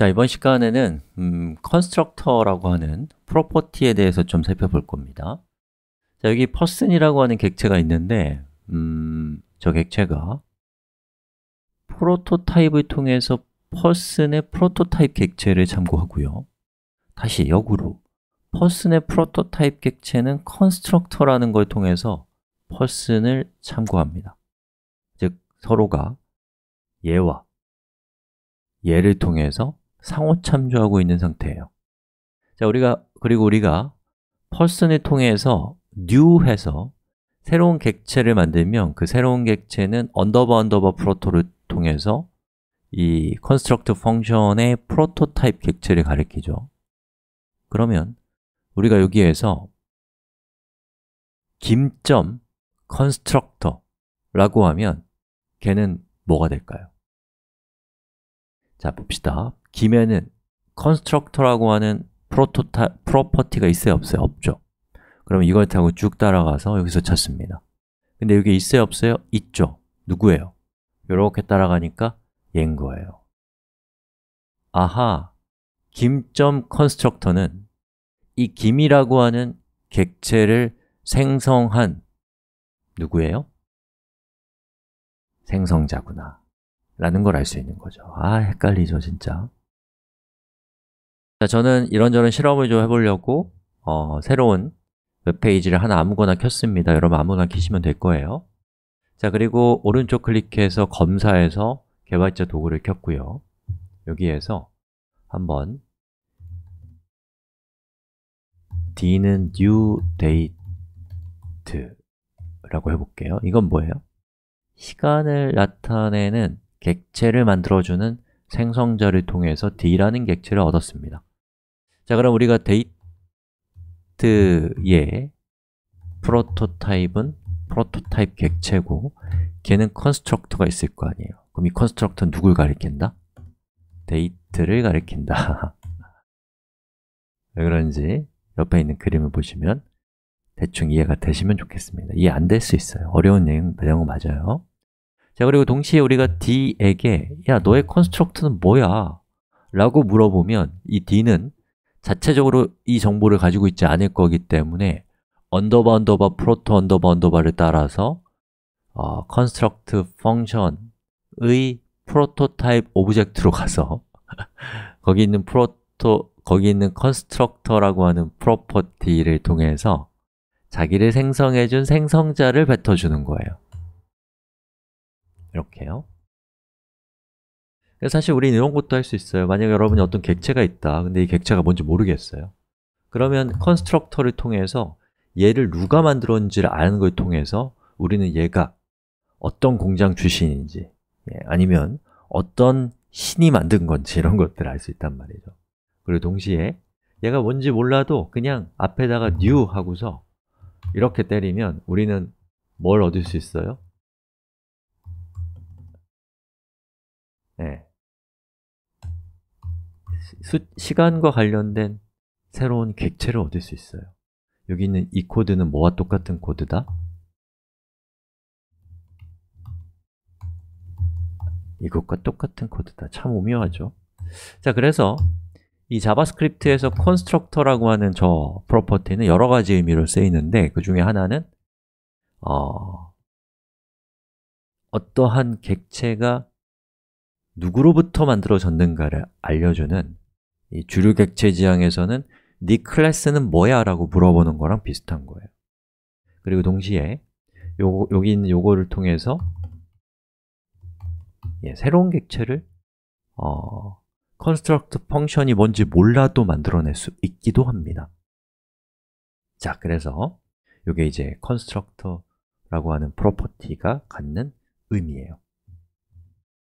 자, 이번 시간에는 음, 컨스트럭터라고 하는 프로퍼티에 대해서 좀 살펴볼 겁니다 자, 여기 person이라고 하는 객체가 있는데 음, 저 객체가 프로토타입을 통해서 person의 프로토타입 객체를 참고하고요 다시 역으로 person의 프로토타입 객체는 컨스트럭터라는 걸 통해서 person을 참고합니다 즉, 서로가 얘와 얘를 통해서 상호 참조하고 있는 상태예요 자, 우리가 그리고 우리가 person을 통해서 new 해서 새로운 객체를 만들면 그 새로운 객체는 언더바 언더바 프로토를 통해서 이 construct f u n c t i o n 의 프로토타입 객체를 가리키죠 그러면 우리가 여기에서 김점 u c t o r 라고 하면 걔는 뭐가 될까요? 자, 봅시다. 김에는 c o n s t r u c t o r 라고 하는 프로토타, 프로퍼티가 있어요, 없어요? 없죠. 그럼 이걸 타고 쭉 따라가서 여기서 찾습니다. 근데 여기 있어요, 없어요? 있죠. 누구예요? 이렇게 따라가니까 얘인 거예요. 아하, 김점 u c t o r 는이 김이라고 하는 객체를 생성한 누구예요? 생성자구나. 라는 걸 알 수 있는 거죠 아 헷갈리죠 진짜 자, 저는 이런저런 실험을 좀 해보려고 어, 새로운 웹페이지를 하나 아무거나 켰습니다 여러분 아무거나 켜시면될 거예요 자 그리고 오른쪽 클릭해서 검사해서 개발자 도구를 켰고요 여기에서 한번 d는 new date라고 해볼게요 이건 뭐예요? 시간을 나타내는 객체를 만들어주는 생성자를 통해서 d라는 객체를 얻었습니다 자, 그럼 우리가 데이트의 프로토타입은 프로토타입 객체고 걔는 컨스트럭터가 있을 거 아니에요 그럼 이 컨스트럭터는 누굴 가리킨다? 데이트를 가리킨다 왜 그런지 옆에 있는 그림을 보시면 대충 이해가 되시면 좋겠습니다 이해 안 될 수 있어요 어려운 내용, 내용은 맞아요 자, 그리고 동시에 우리가 D에게 야, 너의 컨스트럭트는 뭐야? 라고 물어보면 이 D는 자체적으로 이 정보를 가지고 있지 않을 거기 때문에 언더바 언더바 프로토 언더바 언더바를 따라서 어, 컨스트럭트 펑션의 프로토타입 오브젝트로 가서 거기 있는 프로토 거기 있는 컨스트럭터라고 하는 프로퍼티를 통해서 자기를 생성해준 생성자를 뱉어주는 거예요 이렇게요 사실 우리는 이런 것도 할 수 있어요 만약 여러분이 어떤 객체가 있다 근데 이 객체가 뭔지 모르겠어요 그러면 컨스트럭터를 통해서 얘를 누가 만들었는지를 아는 걸 통해서 우리는 얘가 어떤 공장 출신인지 예, 아니면 어떤 신이 만든 건지 이런 것들을 알 수 있단 말이죠 그리고 동시에 얘가 뭔지 몰라도 그냥 앞에다가 new 하고서 이렇게 때리면 우리는 뭘 얻을 수 있어요? 수, 시간과 관련된 새로운 객체를 얻을 수 있어요 여기 있는 이 코드는 뭐와 똑같은 코드다? 이것과 똑같은 코드다. 참 오묘하죠? 자, 그래서 이 자바스크립트에서 c o n s t r u c t o r 라고 하는 저 프로퍼티는 여러 가지 의미로 쓰이는데 그 중에 하나는 어, 떠한 객체가 누구로부터 만들어졌는가를 알려주는 이 주류 객체 지향에서는 네 클래스는 뭐야? 라고 물어보는 거랑 비슷한 거예요 그리고 동시에 요, 여기 있는 요거를 통해서 예, 새로운 객체를 어, construct f u n c t i o n 이 뭔지 몰라도 만들어낼 수 있기도 합니다 자, 그래서 이게 이제 constructor라고 하는 p p r o e r t y 가 갖는 의미예요